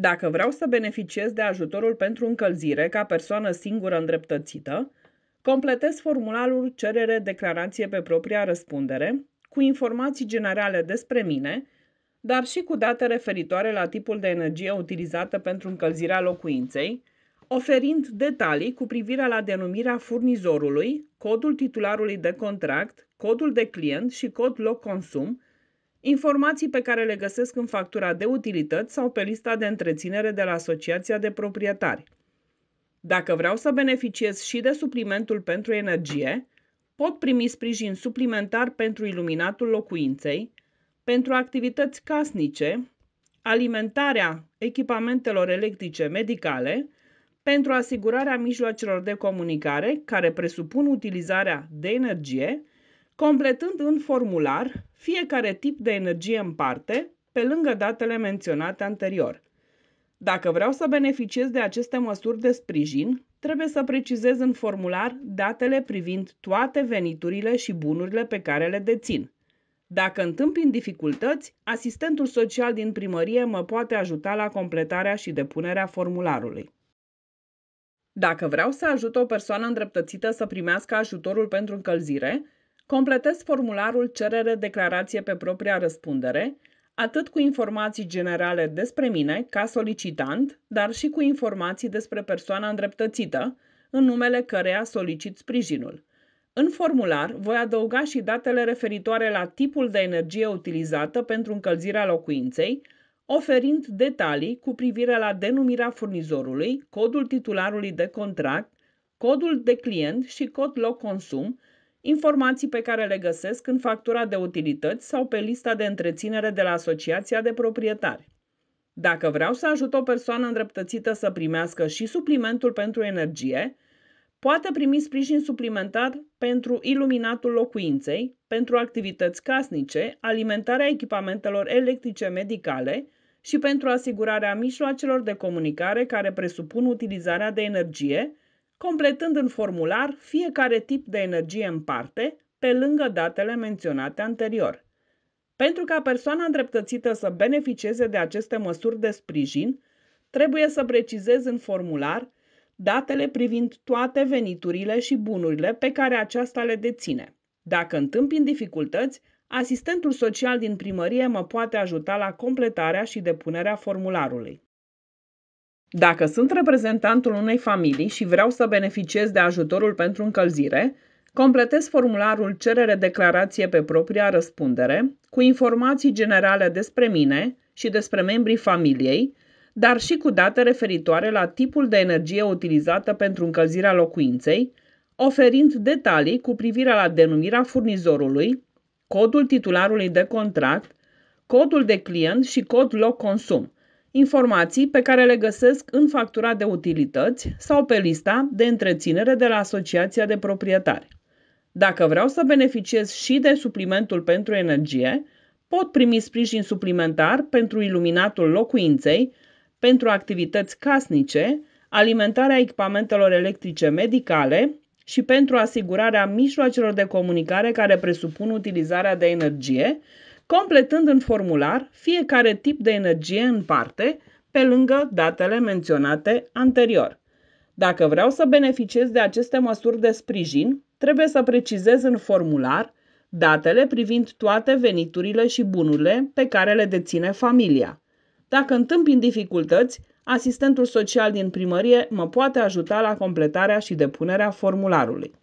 Dacă vreau să beneficiez de ajutorul pentru încălzire ca persoană singură îndreptățită, completez formularul cerere declarație pe propria răspundere cu informații generale despre mine, dar și cu date referitoare la tipul de energie utilizată pentru încălzirea locuinței, oferind detalii cu privire la denumirea furnizorului, codul titularului de contract, codul de client și cod loc consum, informații pe care le găsesc în factura de utilități sau pe lista de întreținere de la Asociația de Proprietari. Dacă vreau să beneficiez și de suplimentul pentru energie, pot primi sprijin suplimentar pentru iluminatul locuinței, pentru activități casnice, alimentarea echipamentelor electrice medicale, pentru asigurarea mijloacelor de comunicare care presupun utilizarea de energie completând în formular fiecare tip de energie în parte, pe lângă datele menționate anterior. Dacă vreau să beneficiez de aceste măsuri de sprijin, trebuie să precizez în formular datele privind toate veniturile și bunurile pe care le dețin. Dacă întâmpin dificultăți, asistentul social din primărie mă poate ajuta la completarea și depunerea formularului. Dacă vreau să ajut o persoană îndreptățită să primească ajutorul pentru încălzire, Completez formularul cerere declarație pe propria răspundere, atât cu informații generale despre mine ca solicitant, dar și cu informații despre persoana îndreptățită, în numele căreia solicit sprijinul. În formular voi adăuga și datele referitoare la tipul de energie utilizată pentru încălzirea locuinței, oferind detalii cu privire la denumirea furnizorului, codul titularului de contract, codul de client și cod loc consum, informații pe care le găsesc în factura de utilități sau pe lista de întreținere de la Asociația de Proprietari. Dacă vreau să ajut o persoană îndreptățită să primească și suplimentul pentru energie, poate primi sprijin suplimentar pentru iluminatul locuinței, pentru activități casnice, alimentarea echipamentelor electrice medicale și pentru asigurarea mijloacelor de comunicare care presupun utilizarea de energie, completând în formular fiecare tip de energie în parte, pe lângă datele menționate anterior. Pentru ca persoana îndreptățită să beneficieze de aceste măsuri de sprijin, trebuie să precizez în formular datele privind toate veniturile și bunurile pe care aceasta le deține. Dacă întâmpin dificultăți, asistentul social din primărie mă poate ajuta la completarea și depunerea formularului. Dacă sunt reprezentantul unei familii și vreau să beneficiez de ajutorul pentru încălzire, completez formularul Cerere declarație pe propria răspundere cu informații generale despre mine și despre membrii familiei, dar și cu date referitoare la tipul de energie utilizată pentru încălzirea locuinței, oferind detalii cu privire la denumirea furnizorului, codul titularului de contract, codul de client și cod loc consum – informații pe care le găsesc în factura de utilități sau pe lista de întreținere de la Asociația de Proprietari. Dacă vreau să beneficiez și de suplimentul pentru energie, pot primi sprijin suplimentar pentru iluminatul locuinței, pentru activități casnice, alimentarea echipamentelor electrice medicale și pentru asigurarea mijloacelor de comunicare care presupun utilizarea de energie, completând în formular fiecare tip de energie în parte, pe lângă datele menționate anterior. Dacă vreau să beneficiez de aceste măsuri de sprijin, trebuie să precizez în formular datele privind toate veniturile și bunurile pe care le deține familia. Dacă întâmpin dificultăți, asistentul social din primărie mă poate ajuta la completarea și depunerea formularului.